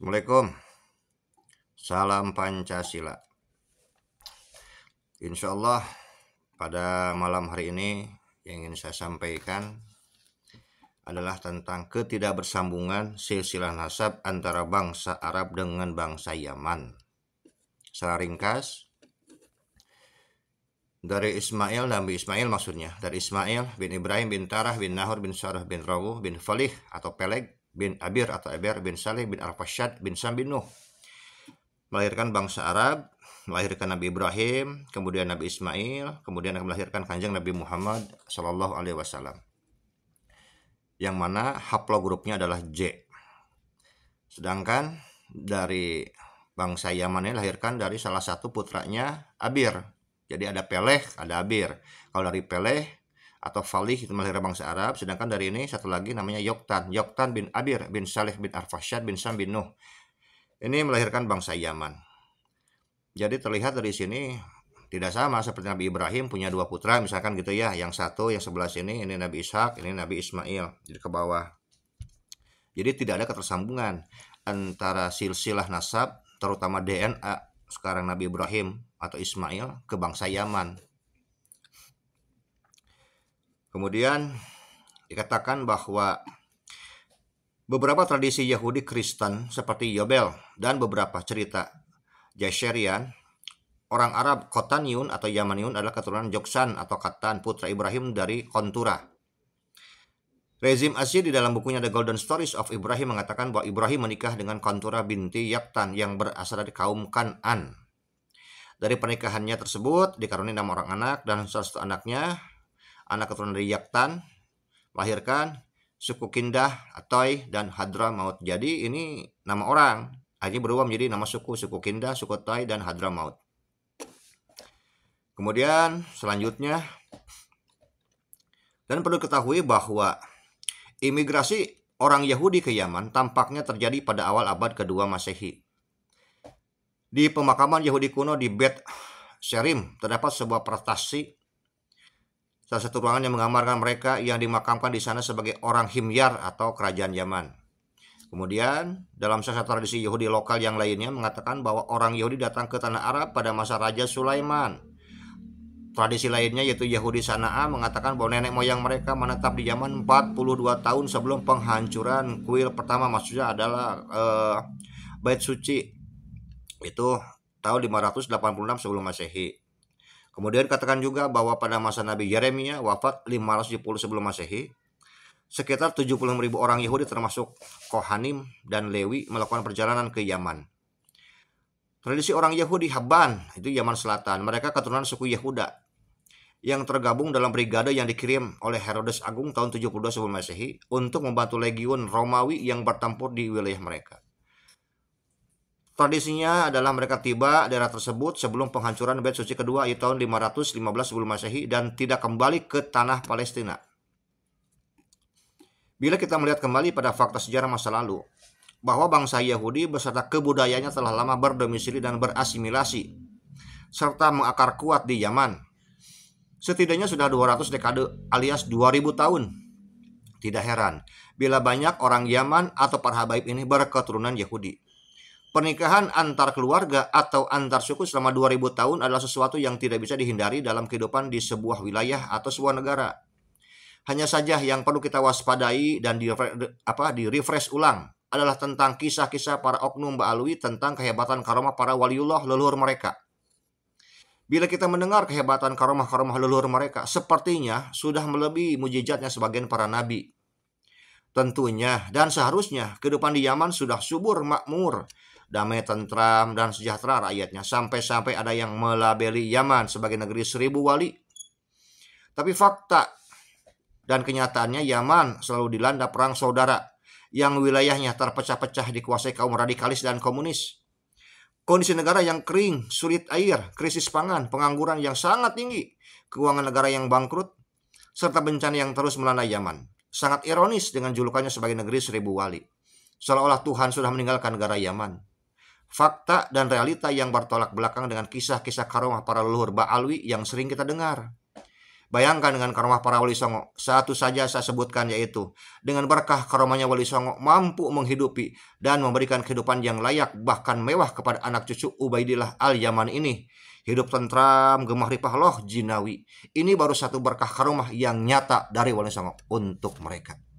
Assalamualaikum. Salam Pancasila. Insya Allah pada malam hari ini yang ingin saya sampaikan adalah tentang ketidakbersambungan silsilah nasab antara bangsa Arab dengan bangsa Yaman. Secara ringkas, dari Ismail Nabi Ismail maksudnya dari Ismail bin Ibrahim bin Tarah bin Nahur bin Sarah bin Rawuh bin Falih atau Peleg bin Abir atau Eber bin Saleh bin Arfasyad bin Sam bin Nuh. Melahirkan bangsa Arab, melahirkan Nabi Ibrahim, kemudian Nabi Ismail, kemudian melahirkan kanjeng Nabi Muhammad Shallallahu Alaihi Wasallam. Yang mana haplogrupnya adalah J. Sedangkan dari bangsa Yaman ini lahirkan dari salah satu putranya Abir. Jadi ada Peleh, ada Abir. Kalau dari Peleh atau Falih itu melahirkan bangsa Arab. Sedangkan dari ini satu lagi namanya Yoktan. Yoktan bin Abir bin Salih bin Arfasyad bin Sam bin Nuh. Ini melahirkan bangsa Yaman. Jadi terlihat dari sini tidak sama seperti Nabi Ibrahim punya dua putra misalkan gitu ya. Yang satu yang sebelah sini ini Nabi Ishak, ini Nabi Ismail. Jadi ke bawah. Jadi tidak ada ketersambungan antara silsilah nasab terutama DNA sekarang Nabi Ibrahim atau Ismail ke bangsa Yaman Kemudian dikatakan bahwa beberapa tradisi Yahudi Kristen seperti Yobel dan beberapa cerita Jasherian, orang Arab Kotanyun atau Yamaniun adalah keturunan Joksan atau Katan putra Ibrahim dari Kontura. Rezim Asyid di dalam bukunya The Golden Stories of Ibrahim mengatakan bahwa Ibrahim menikah dengan Kontura binti Yaktan yang berasal dari kaum Kan'an. Dari pernikahannya tersebut dikaruniai enam orang anak dan salah satu anaknya anak keturunan dari Yaktan, melahirkan suku Kindah, Atoy, dan Hadra maut. Jadi ini nama orang, akhirnya berubah menjadi nama suku, suku Kindah, suku Toy, dan Hadra maut. Kemudian selanjutnya, dan perlu ketahui bahwa imigrasi orang Yahudi ke Yaman tampaknya terjadi pada awal abad ke-2 Masehi. Di pemakaman Yahudi kuno di Bet Sherim terdapat sebuah prestasi salah satu ruangan yang menggambarkan mereka yang dimakamkan di sana sebagai orang Himyar atau kerajaan Yaman. Kemudian, dalam salah satu tradisi Yahudi lokal yang lainnya mengatakan bahwa orang Yahudi datang ke tanah Arab pada masa Raja Sulaiman. Tradisi lainnya yaitu Yahudi Sana'a mengatakan bahwa nenek moyang mereka menetap di zaman 42 tahun sebelum penghancuran kuil pertama maksudnya adalah eh, Bait Suci. Itu tahun 586 sebelum Masehi. Kemudian katakan juga bahwa pada masa Nabi Yeremia wafat 570 sebelum Masehi, sekitar 70 ribu orang Yahudi termasuk Kohanim dan Lewi melakukan perjalanan ke Yaman. Tradisi orang Yahudi Haban, itu Yaman Selatan, mereka keturunan suku Yehuda yang tergabung dalam brigade yang dikirim oleh Herodes Agung tahun 72 sebelum Masehi untuk membantu legiun Romawi yang bertempur di wilayah mereka. Tradisinya adalah mereka tiba daerah tersebut sebelum penghancuran Bait Suci kedua di tahun 515 sebelum Masehi dan tidak kembali ke tanah Palestina. Bila kita melihat kembali pada fakta sejarah masa lalu, bahwa bangsa Yahudi beserta kebudayanya telah lama berdomisili dan berasimilasi, serta mengakar kuat di Yaman. Setidaknya sudah 200 dekade alias 2000 tahun. Tidak heran bila banyak orang Yaman atau para habaib ini berketurunan Yahudi pernikahan antar keluarga atau antar suku selama 2000 tahun adalah sesuatu yang tidak bisa dihindari dalam kehidupan di sebuah wilayah atau sebuah negara. Hanya saja yang perlu kita waspadai dan di apa di refresh ulang adalah tentang kisah-kisah para oknum Ba'alwi tentang kehebatan karomah para waliullah leluhur mereka. Bila kita mendengar kehebatan karomah-karomah leluhur mereka, sepertinya sudah melebihi mujizatnya sebagian para nabi. Tentunya dan seharusnya kehidupan di Yaman sudah subur makmur damai tentram dan sejahtera rakyatnya sampai-sampai ada yang melabeli Yaman sebagai negeri seribu wali. Tapi fakta dan kenyataannya Yaman selalu dilanda perang saudara yang wilayahnya terpecah-pecah dikuasai kaum radikalis dan komunis. Kondisi negara yang kering, sulit air, krisis pangan, pengangguran yang sangat tinggi, keuangan negara yang bangkrut, serta bencana yang terus melanda Yaman. Sangat ironis dengan julukannya sebagai negeri seribu wali. Seolah-olah Tuhan sudah meninggalkan negara Yaman fakta dan realita yang bertolak belakang dengan kisah-kisah karomah para leluhur Ba'alwi yang sering kita dengar. Bayangkan dengan karomah para wali songo, satu saja saya sebutkan yaitu dengan berkah karomahnya wali songo mampu menghidupi dan memberikan kehidupan yang layak bahkan mewah kepada anak cucu Ubaidillah Al-Yaman ini. Hidup tentram, gemah ripah loh jinawi. Ini baru satu berkah karomah yang nyata dari wali songo untuk mereka.